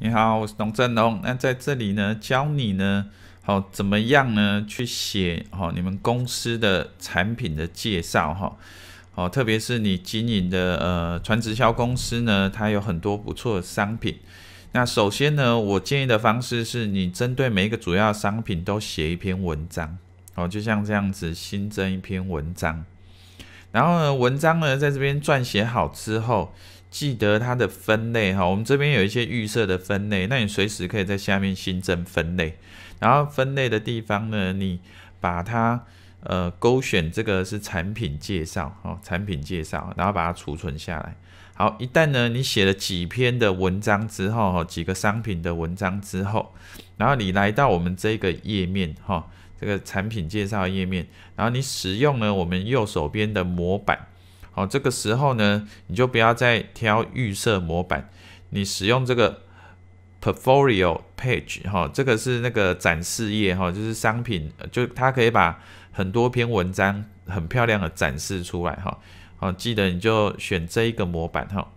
你好，我是龙振龙。那在这里呢，教你呢，好怎么样呢？去写哦，你们公司的产品的介绍哈，哦，特别是你经营的呃，传直销公司呢，它有很多不错的商品。那首先呢，我建议的方式是你针对每一个主要商品都写一篇文章，哦，就像这样子新增一篇文章，然后呢，文章呢在这边撰写好之后。记得它的分类哈，我们这边有一些预设的分类，那你随时可以在下面新增分类。然后分类的地方呢，你把它呃勾选这个是产品介绍哈，产品介绍，然后把它储存下来。好，一旦呢你写了几篇的文章之后哈，几个商品的文章之后，然后你来到我们这个页面哈，这个产品介绍页面，然后你使用了我们右手边的模板。哦，这个时候呢，你就不要再挑预设模板，你使用这个 portfolio page 哈，这个是那个展示页哈，就是商品，就它可以把很多篇文章很漂亮的展示出来哈。哦，记得你就选这一个模板哈。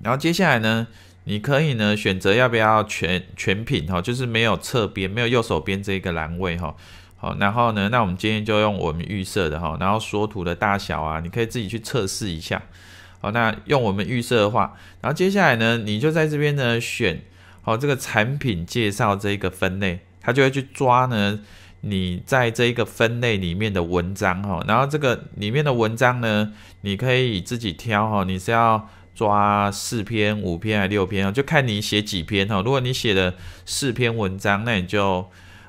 然后接下来呢，你可以呢选择要不要全全品哈，就是没有侧边，没有右手边这一个栏位哈。好，然后呢，那我们今天就用我们预设的哈，然后缩图的大小啊，你可以自己去测试一下。好，那用我们预设的话，然后接下来呢，你就在这边呢选好这个产品介绍这一个分类，它就会去抓呢你在这一个分类里面的文章哈，然后这个里面的文章呢，你可以自己挑哈，你是要抓四篇、五篇还是六篇啊？就看你写几篇哈。如果你写了四篇文章，那你就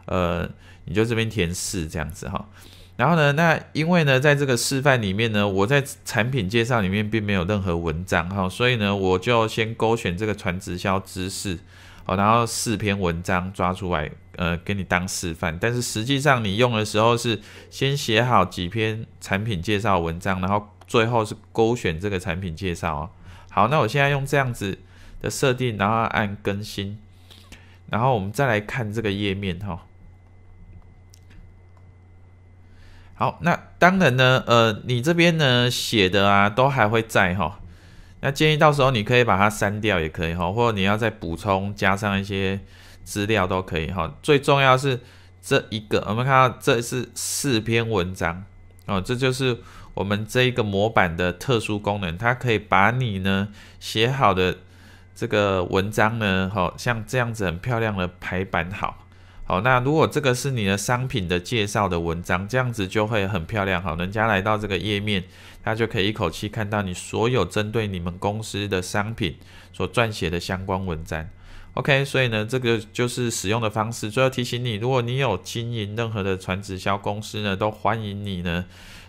呃。你就这边填四这样子哈，然后呢，那因为呢，在这个示范里面呢，我在产品介绍里面并没有任何文章哈，所以呢，我就先勾选这个传直销知识哦，然后四篇文章抓出来，呃，给你当示范。但是实际上你用的时候是先写好几篇产品介绍文章，然后最后是勾选这个产品介绍哦。好，那我现在用这样子的设定，然后按更新，然后我们再来看这个页面哈。好，那当然呢，呃，你这边呢写的啊，都还会在哈。那建议到时候你可以把它删掉也可以哈，或者你要再补充加上一些资料都可以哈。最重要是这一个，我们看到这是四篇文章哦，这就是我们这一个模板的特殊功能，它可以把你呢写好的这个文章呢，好像这样子很漂亮的排版好。好，那如果这个是你的商品的介绍的文章，这样子就会很漂亮。好，人家来到这个页面，他就可以一口气看到你所有针对你们公司的商品所撰写的相关文章。OK，所以呢，这个就是使用的方式。最后提醒你，如果你有经营任何的传直销公司呢，都欢迎你呢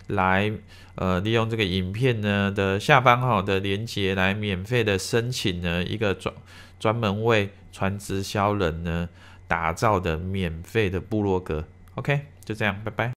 来呃利用这个影片呢的下方好的连接来免费的申请呢一个专专门为传直销人呢。打造的免费的部落格，OK，就这样，拜拜。